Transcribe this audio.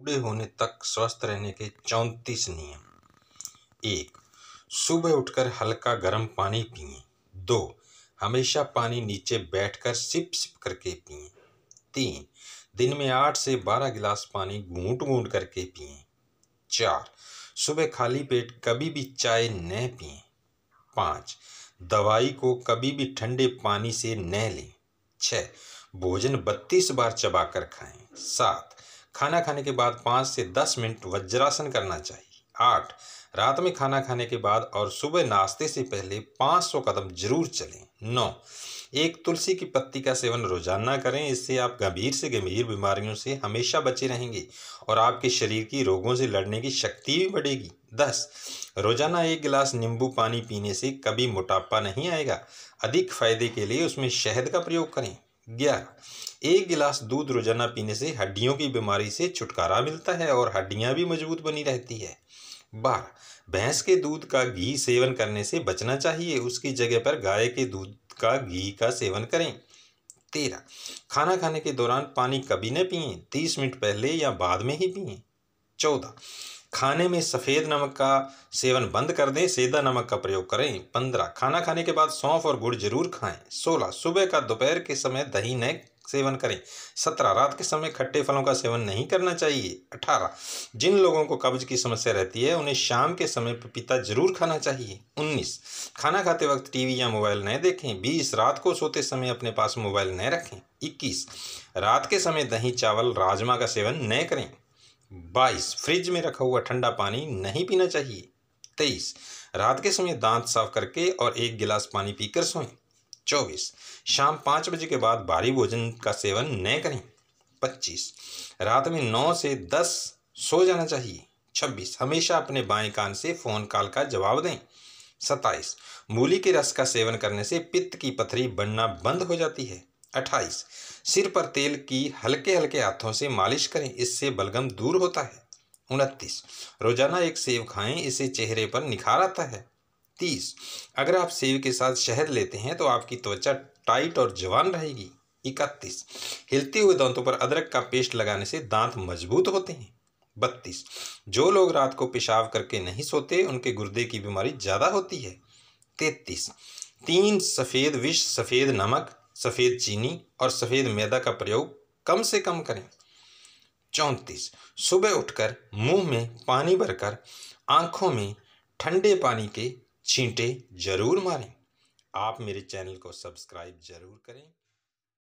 बूढ़े होने तक स्वस्थ रहने के चौंतीस नियम एक सुबह उठकर हल्का गर्म पानी पिए दो हमेशा पानी नीचे बैठकर सिप सिप करके पिए तीन दिन में आठ से बारह गिलास पानी घूट घूट करके पिए चार सुबह खाली पेट कभी भी चाय न पिए पाँच दवाई को कभी भी ठंडे पानी से न लें छः भोजन बत्तीस बार चबाकर खाएं सात खाना खाने के बाद पाँच से दस मिनट वज्रासन करना चाहिए आठ रात में खाना खाने के बाद और सुबह नाश्ते से पहले पाँच सौ कदम जरूर चलें नौ एक तुलसी की पत्ती का सेवन रोजाना करें इससे आप गंभीर से गंभीर बीमारियों से हमेशा बचे रहेंगे और आपके शरीर की रोगों से लड़ने की शक्ति भी बढ़ेगी दस रोजाना एक गिलास नींबू पानी पीने से कभी मोटापा नहीं आएगा अधिक फायदे के लिए उसमें शहद का प्रयोग करें ग्यारह एक गिलास दूध रोजाना पीने से हड्डियों की बीमारी से छुटकारा मिलता है और हड्डियाँ भी मजबूत बनी रहती है बारह भैंस के दूध का घी सेवन करने से बचना चाहिए उसकी जगह पर गाय के दूध का घी का सेवन करें तेरह खाना खाने के दौरान पानी कभी न पिए तीस मिनट पहले या बाद में ही पिए चौदह खाने में सफ़ेद नमक का सेवन बंद कर दें सेदा नमक का प्रयोग करें पंद्रह खाना खाने के बाद सौंफ और गुड़ जरूर खाएं सोलह सुबह का दोपहर के समय दही न सेवन करें सत्रह रात के समय खट्टे फलों का सेवन नहीं करना चाहिए अठारह जिन लोगों को कब्ज की समस्या रहती है उन्हें शाम के समय पपीता जरूर खाना चाहिए उन्नीस खाना खाते वक्त टीवी या मोबाइल न देखें बीस रात को सोते समय अपने पास मोबाइल न रखें इक्कीस रात के समय दही चावल राजमा का सेवन न करें बाईस फ्रिज में रखा हुआ ठंडा पानी नहीं पीना चाहिए तेईस रात के समय दांत साफ करके और एक गिलास पानी पीकर सोएं चौबीस शाम पाँच बजे के बाद भारी भोजन का सेवन न करें पच्चीस रात में नौ से दस सो जाना चाहिए छब्बीस हमेशा अपने बाएं कान से फ़ोन कॉल का जवाब दें सत्ताईस मूली के रस का सेवन करने से पित्त की पथरी बनना बंद हो जाती है अट्ठाईस सिर पर तेल की हल्के हल्के हाथों से मालिश करें इससे बलगम दूर होता है उनतीस रोजाना एक सेब खाएं इसे चेहरे पर निखार आता है तीस अगर आप सेब के साथ शहद लेते हैं तो आपकी त्वचा टाइट और जवान रहेगी इकतीस हिलते हुए दांतों पर अदरक का पेस्ट लगाने से दांत मजबूत होते हैं बत्तीस जो लोग रात को पेशाब करके नहीं सोते उनके गुर्दे की बीमारी ज़्यादा होती है तैतीस तीन सफ़ेद विष सफ़ेद नमक सफ़ेद चीनी और सफ़ेद मैदा का प्रयोग कम से कम करें चौंतीस सुबह उठकर मुंह में पानी भरकर आंखों में ठंडे पानी के छींटे जरूर मारें आप मेरे चैनल को सब्सक्राइब जरूर करें